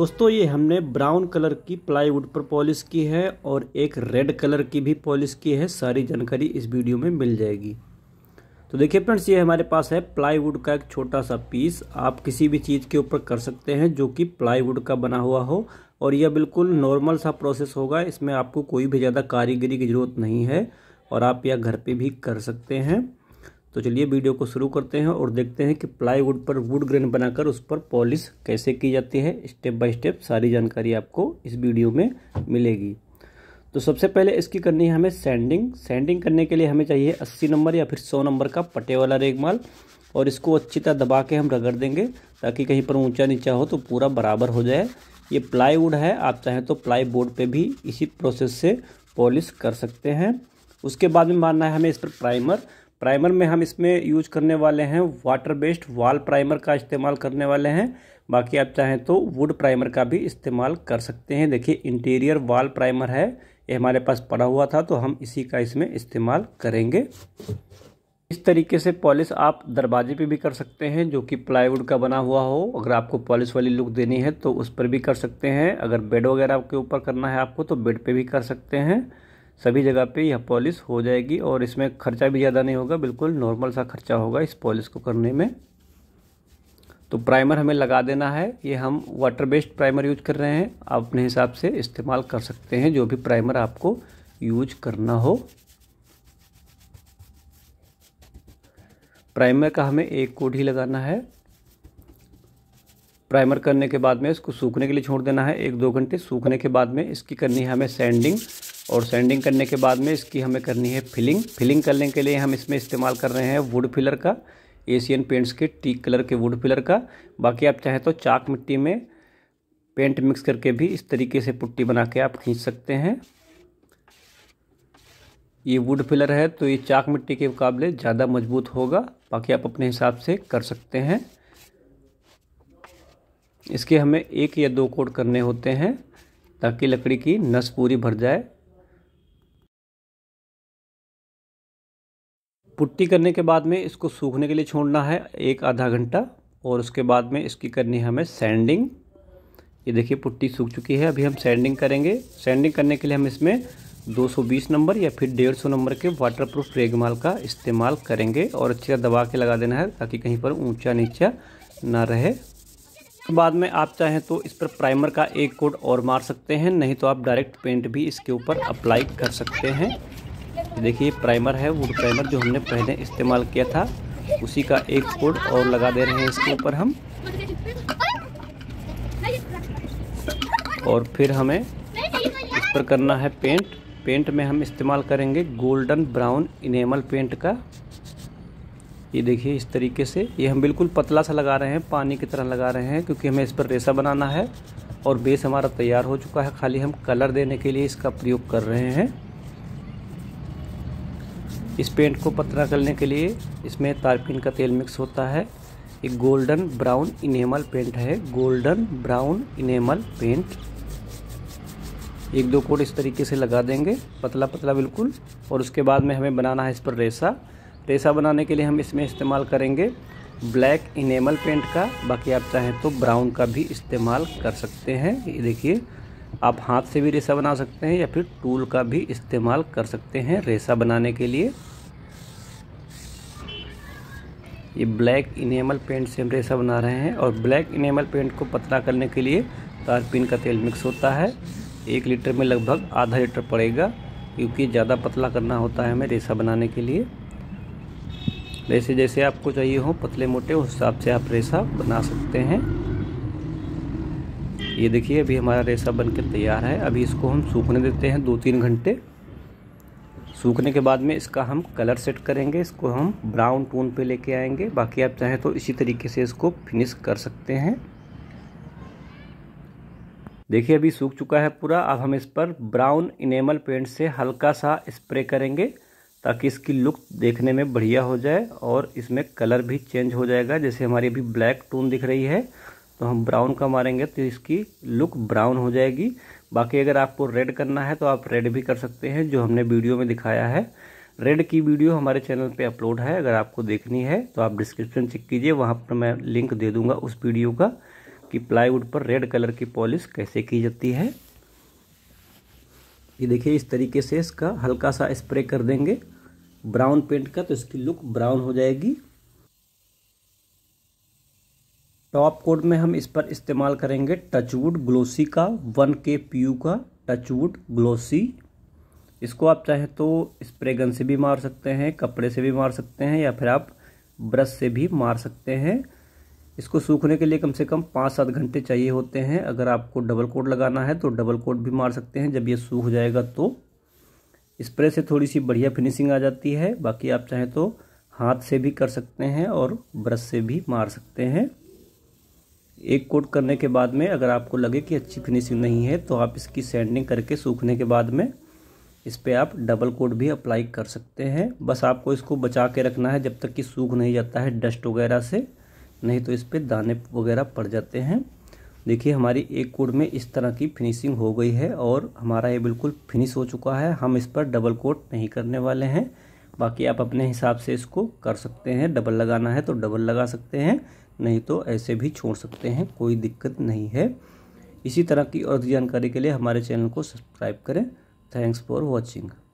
दोस्तों ये हमने ब्राउन कलर की प्लाईवुड पर पॉलिश की है और एक रेड कलर की भी पॉलिश की है सारी जानकारी इस वीडियो में मिल जाएगी तो देखिए फ्रेंड्स ये हमारे पास है प्लाईवुड का एक छोटा सा पीस आप किसी भी चीज़ के ऊपर कर सकते हैं जो कि प्लाईवुड का बना हुआ हो और यह बिल्कुल नॉर्मल सा प्रोसेस होगा इसमें आपको कोई भी ज़्यादा कारीगरी की ज़रूरत नहीं है और आप यह घर पर भी कर सकते हैं तो चलिए वीडियो को शुरू करते हैं और देखते हैं कि प्लाईवुड पर वुड ग्रेन बनाकर उस पर पॉलिश कैसे की जाती है स्टेप बाय स्टेप सारी जानकारी आपको इस वीडियो में मिलेगी तो सबसे पहले इसकी करनी है हमें सैंडिंग सैंडिंग करने के लिए हमें चाहिए अस्सी नंबर या फिर सौ नंबर का पटे वाला रेगमाल और इसको अच्छी तरह दबा के हम रगड़ देंगे ताकि कहीं पर ऊँचा नीचा हो तो पूरा बराबर हो जाए ये प्लाईवुड है आप चाहें तो प्लाई बोर्ड पर भी इसी प्रोसेस से पॉलिश कर सकते हैं उसके बाद में मानना है हमें इस पर प्राइमर प्राइमर में हम इसमें यूज करने वाले हैं वाटर बेस्ड वाल प्राइमर का इस्तेमाल करने वाले हैं बाकी आप चाहें तो वुड प्राइमर का भी इस्तेमाल कर सकते हैं देखिए इंटीरियर वाल प्राइमर है ये हमारे पास पड़ा हुआ था तो हम इसी का इसमें इस्तेमाल करेंगे इस तरीके से पॉलिश आप दरवाजे पे भी कर सकते हैं जो कि प्लाईवुड का बना हुआ हो अगर आपको पॉलिश वाली लुक देनी है तो उस पर भी कर सकते हैं अगर बेड वगैरह के ऊपर करना है आपको तो बेड पर भी कर सकते हैं सभी जगह पे यह पॉलिश हो जाएगी और इसमें खर्चा भी ज़्यादा नहीं होगा बिल्कुल नॉर्मल सा खर्चा होगा इस पॉलिश को करने में तो प्राइमर हमें लगा देना है ये हम वाटर बेस्ड प्राइमर यूज कर रहे हैं आप अपने हिसाब से इस्तेमाल कर सकते हैं जो भी प्राइमर आपको यूज करना हो प्राइमर का हमें एक कोड ही लगाना है प्राइमर करने के बाद में इसको सूखने के लिए छोड़ देना है एक दो घंटे सूखने के बाद में इसकी करनी है हमें सैंडिंग और सैंडिंग करने के बाद में इसकी हमें करनी है फिलिंग फिलिंग करने के लिए हम इसमें इस्तेमाल कर रहे हैं वुड फिलर का एशियन पेंट्स के टीक कलर के वुड फिलर का बाकी आप चाहें तो चाक मिट्टी में पेंट मिक्स करके भी इस तरीके से पुट्टी बना के आप खींच सकते हैं ये वुड फिलर है तो ये चाक मिट्टी के मुकाबले ज़्यादा मजबूत होगा बाकी आप अपने हिसाब से कर सकते हैं इसके हमें एक या दो कोट करने होते हैं ताकि लकड़ी की नस पूरी भर जाए पुट्टी करने के बाद में इसको सूखने के लिए छोड़ना है एक आधा घंटा और उसके बाद में इसकी करनी है हमें सैंडिंग ये देखिए पुट्टी सूख चुकी है अभी हम सैंडिंग करेंगे सैंडिंग करने के लिए हम इसमें 220 नंबर या फिर 150 नंबर के वाटरप्रूफ रेगमाल का इस्तेमाल करेंगे और अच्छे से दबा के लगा देना है ताकि कहीं पर ऊंचा नीचा ना रहे तो बाद में आप चाहें तो इस पर प्राइमर का एक कोट और मार सकते हैं नहीं तो आप डायरेक्ट पेंट भी इसके ऊपर अप्लाई कर सकते हैं देखिए प्राइमर है वो प्राइमर जो हमने पहले इस्तेमाल किया था उसी का एक कोट और लगा दे रहे हैं इसके ऊपर हम और फिर हमें इस पर करना है पेंट पेंट में हम इस्तेमाल करेंगे गोल्डन ब्राउन इनेमल पेंट का ये देखिए इस तरीके से ये हम बिल्कुल पतला सा लगा रहे हैं पानी की तरह लगा रहे हैं क्योंकि हमें इस पर रेसा बनाना है और बेस हमारा तैयार हो चुका है खाली हम कलर देने के लिए इसका प्रयोग कर रहे हैं इस पेंट को पतला करने के लिए इसमें तारपीन का तेल मिक्स होता है एक गोल्डन ब्राउन इनेमल पेंट है गोल्डन ब्राउन इनेमल पेंट एक दो कोट इस तरीके से लगा देंगे पतला पतला बिल्कुल और उसके बाद में हमें बनाना है इस पर रेसा रेसा बनाने के लिए हम इसमें इस्तेमाल करेंगे ब्लैक इनेमल पेंट का बाकी आप चाहें तो ब्राउन का भी इस्तेमाल कर सकते हैं ये देखिए आप हाथ से भी रेसा बना सकते हैं या फिर टूल का भी इस्तेमाल कर सकते हैं रेसा बनाने के लिए ये ब्लैक इनेमल पेंट से हम रेसा बना रहे हैं और ब्लैक इनेमल पेंट को पतला करने के लिए तारपिन का तेल मिक्स होता है एक लीटर में लगभग आधा लीटर पड़ेगा क्योंकि ज़्यादा पतला करना होता है हमें रेसा बनाने के लिए जैसे जैसे आपको चाहिए हो पतले मोटे उस हिसाब से आप रेसा बना सकते हैं ये देखिए अभी हमारा रेसा बनकर तैयार है अभी इसको हम सूखने देते हैं दो तीन घंटे सूखने के बाद में इसका हम कलर सेट करेंगे इसको हम ब्राउन टोन पे लेके आएंगे बाकी आप चाहें तो इसी तरीके से इसको फिनिश कर सकते हैं देखिए अभी सूख चुका है पूरा अब हम इस पर ब्राउन इनेमल पेंट से हल्का सा स्प्रे करेंगे ताकि इसकी लुक देखने में बढ़िया हो जाए और इसमें कलर भी चेंज हो जाएगा जैसे हमारी अभी ब्लैक टोन दिख रही है तो हम ब्राउन का मारेंगे तो इसकी लुक ब्राउन हो जाएगी बाकी अगर आपको रेड करना है तो आप रेड भी कर सकते हैं जो हमने वीडियो में दिखाया है रेड की वीडियो हमारे चैनल पे अपलोड है अगर आपको देखनी है तो आप डिस्क्रिप्शन चेक कीजिए वहाँ पर मैं लिंक दे दूंगा उस वीडियो का कि प्लाईवुड पर रेड कलर की पॉलिश कैसे की जाती है ये देखिए इस तरीके से इसका हल्का सा स्प्रे कर देंगे ब्राउन पेंट का तो इसकी लुक ब्राउन हो जाएगी टॉप कोड में हम इस पर इस्तेमाल करेंगे टचवुड ग्लोसी का वन के पी यू का टचवुड ग्लोसी इसको आप चाहे तो स्प्रे गन से भी मार सकते हैं कपड़े से भी मार सकते हैं या फिर आप ब्रश से भी मार सकते हैं इसको सूखने के लिए कम से कम पाँच सात घंटे चाहिए होते हैं अगर आपको डबल कोट लगाना है तो डबल कोट भी मार सकते हैं जब ये सूख जाएगा तो स्प्रे से थोड़ी सी बढ़िया फिनिशिंग आ जाती है बाकी आप चाहें तो हाथ से भी कर सकते हैं और ब्रश से भी मार सकते हैं एक कोट करने के बाद में अगर आपको लगे कि अच्छी फिनिशिंग नहीं है तो आप इसकी सैंडिंग करके सूखने के बाद में इस पर आप डबल कोट भी अप्लाई कर सकते हैं बस आपको इसको बचा के रखना है जब तक कि सूख नहीं जाता है डस्ट वगैरह से नहीं तो इस पर दाने वगैरह पड़ जाते हैं देखिए हमारी एक कोड में इस तरह की फिनिशिंग हो गई है और हमारा ये बिल्कुल फिनिश हो चुका है हम इस पर डबल कोट नहीं करने वाले हैं बाकी आप अपने हिसाब से इसको कर सकते हैं डबल लगाना है तो डबल लगा सकते हैं नहीं तो ऐसे भी छोड़ सकते हैं कोई दिक्कत नहीं है इसी तरह की और जानकारी के लिए हमारे चैनल को सब्सक्राइब करें थैंक्स फॉर वॉचिंग